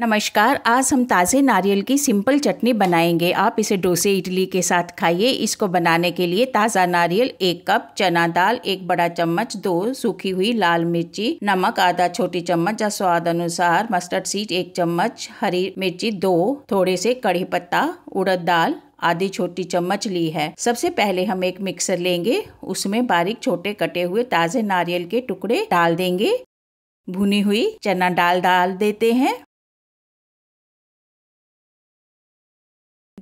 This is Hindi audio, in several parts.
नमस्कार आज हम ताज़े नारियल की सिंपल चटनी बनाएंगे आप इसे डोसे इडली के साथ खाइए इसको बनाने के लिए ताज़ा नारियल एक कप चना दाल एक बड़ा चम्मच दो सूखी हुई लाल मिर्ची नमक आधा छोटी चम्मच या स्वाद अनुसार मस्टर्ड सीड एक चम्मच हरी मिर्ची दो थोड़े से कड़ी पत्ता उड़द दाल आधी छोटी चम्मच ली है सबसे पहले हम एक मिक्सर लेंगे उसमें बारीक छोटे कटे हुए ताज़े नारियल के टुकड़े डाल देंगे भुनी हुई चना दाल डाल देते हैं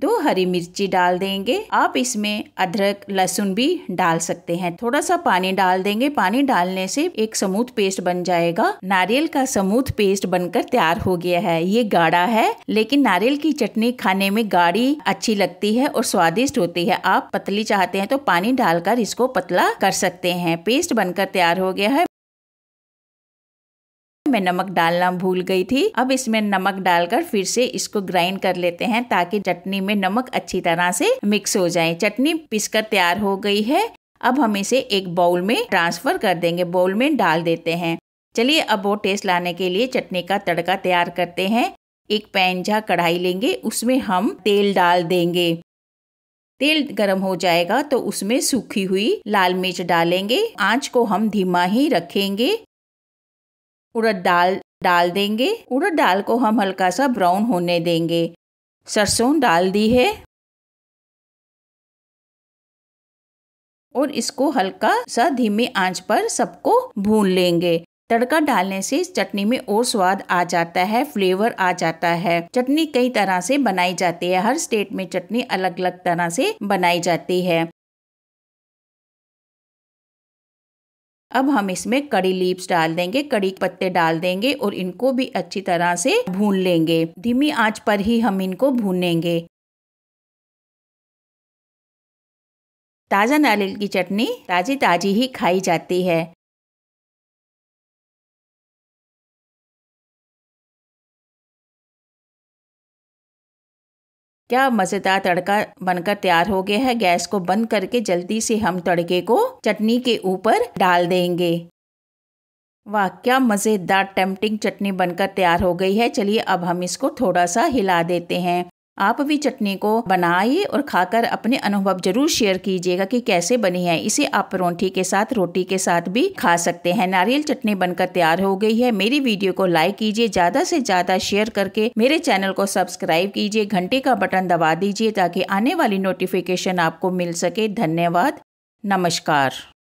दो हरी मिर्ची डाल देंगे आप इसमें अदरक लहसुन भी डाल सकते हैं थोड़ा सा पानी डाल देंगे पानी डालने से एक समूथ पेस्ट बन जाएगा नारियल का समूथ पेस्ट बनकर तैयार हो गया है ये गाढ़ा है लेकिन नारियल की चटनी खाने में गाढ़ी अच्छी लगती है और स्वादिष्ट होती है आप पतली चाहते हैं तो पानी डालकर इसको पतला कर सकते हैं पेस्ट बनकर तैयार हो गया है मैं नमक डालना भूल गई थी अब इसमें नमक डालकर फिर से इसको ग्राइंड कर लेते हैं ताकि चटनी में नमक अच्छी तरह से मिक्स हो जाए चटनी पिसकर तैयार हो गई है अब हम इसे एक बाउल में ट्रांसफर कर देंगे बाउल में डाल देते हैं चलिए अब वो टेस्ट लाने के लिए चटनी का तड़का तैयार करते हैं एक पैन कढ़ाई लेंगे उसमें हम तेल डाल देंगे तेल गर्म हो जाएगा तो उसमें सूखी हुई लाल मिर्च डालेंगे आंच को हम धीमा ही रखेंगे उड़द डाल डाल देंगे उड़द दाल को हम हल्का सा ब्राउन होने देंगे सरसों डाल दी है और इसको हल्का सा धीमी आंच पर सबको भून लेंगे तड़का डालने से इस चटनी में और स्वाद आ जाता है फ्लेवर आ जाता है चटनी कई तरह से बनाई जाती है हर स्टेट में चटनी अलग अलग तरह से बनाई जाती है अब हम इसमें कड़ी लीव्स डाल देंगे कड़ी पत्ते डाल देंगे और इनको भी अच्छी तरह से भून लेंगे धीमी आंच पर ही हम इनको भूनेंगे ताज़ा नारियल की चटनी ताज़ी ताज़ी ही खाई जाती है क्या मज़ेदार तड़का बनकर तैयार हो गया है गैस को बंद करके जल्दी से हम तड़के को चटनी के ऊपर डाल देंगे वाह क्या मज़ेदार टेम्पटिंग चटनी बनकर तैयार हो गई है चलिए अब हम इसको थोड़ा सा हिला देते हैं आप भी चटनी को बनाइए और खाकर अपने अनुभव जरूर शेयर कीजिएगा कि कैसे बनी है इसे आप परोंठी के साथ रोटी के साथ भी खा सकते हैं नारियल चटनी बनकर तैयार हो गई है मेरी वीडियो को लाइक कीजिए ज़्यादा से ज़्यादा शेयर करके मेरे चैनल को सब्सक्राइब कीजिए घंटे का बटन दबा दीजिए ताकि आने वाली नोटिफिकेशन आपको मिल सके धन्यवाद नमस्कार